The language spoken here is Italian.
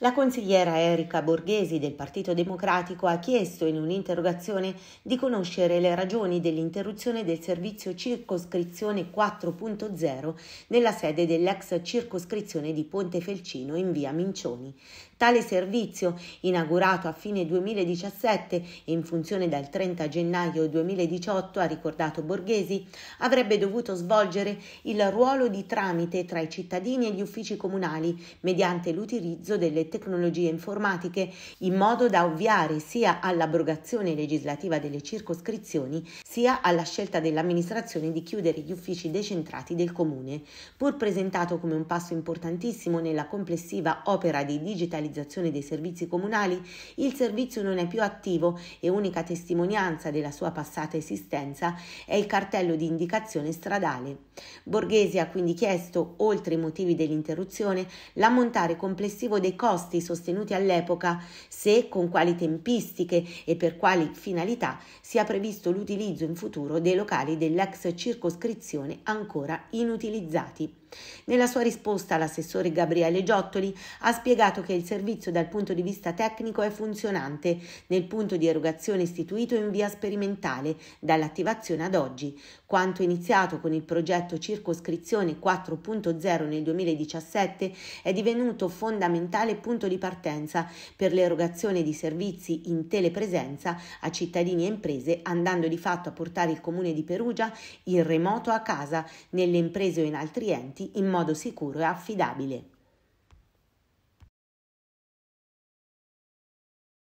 La consigliera Erika Borghesi del Partito Democratico ha chiesto in un'interrogazione di conoscere le ragioni dell'interruzione del servizio circoscrizione 4.0 nella sede dell'ex circoscrizione di Ponte Felcino in via Mincioni. Tale servizio, inaugurato a fine 2017 e in funzione dal 30 gennaio 2018, ha ricordato Borghesi, avrebbe dovuto svolgere il ruolo di tramite tra i cittadini e gli uffici comunali mediante l'utilizzo delle tecnologie informatiche in modo da ovviare sia all'abrogazione legislativa delle circoscrizioni sia alla scelta dell'amministrazione di chiudere gli uffici decentrati del comune, pur presentato come un passo importantissimo nella complessiva opera di digitalizzazione dei servizi comunali, il servizio non è più attivo e unica testimonianza della sua passata esistenza è il cartello di indicazione stradale. Borghesi ha quindi chiesto, oltre i motivi dell'interruzione, l'ammontare complessivo dei costi costi sostenuti all'epoca, se con quali tempistiche e per quali finalità sia previsto l'utilizzo in futuro dei locali dell'ex circoscrizione ancora inutilizzati. Nella sua risposta l'assessore Gabriele Giottoli ha spiegato che il servizio dal punto di vista tecnico è funzionante nel punto di erogazione istituito in via sperimentale dall'attivazione ad oggi. Quanto iniziato con il progetto Circoscrizione 4.0 nel 2017 è divenuto fondamentale punto di partenza per l'erogazione di servizi in telepresenza a cittadini e imprese, andando di fatto a portare il Comune di Perugia in remoto a casa, nelle imprese o in altri enti, in modo sicuro e affidabile.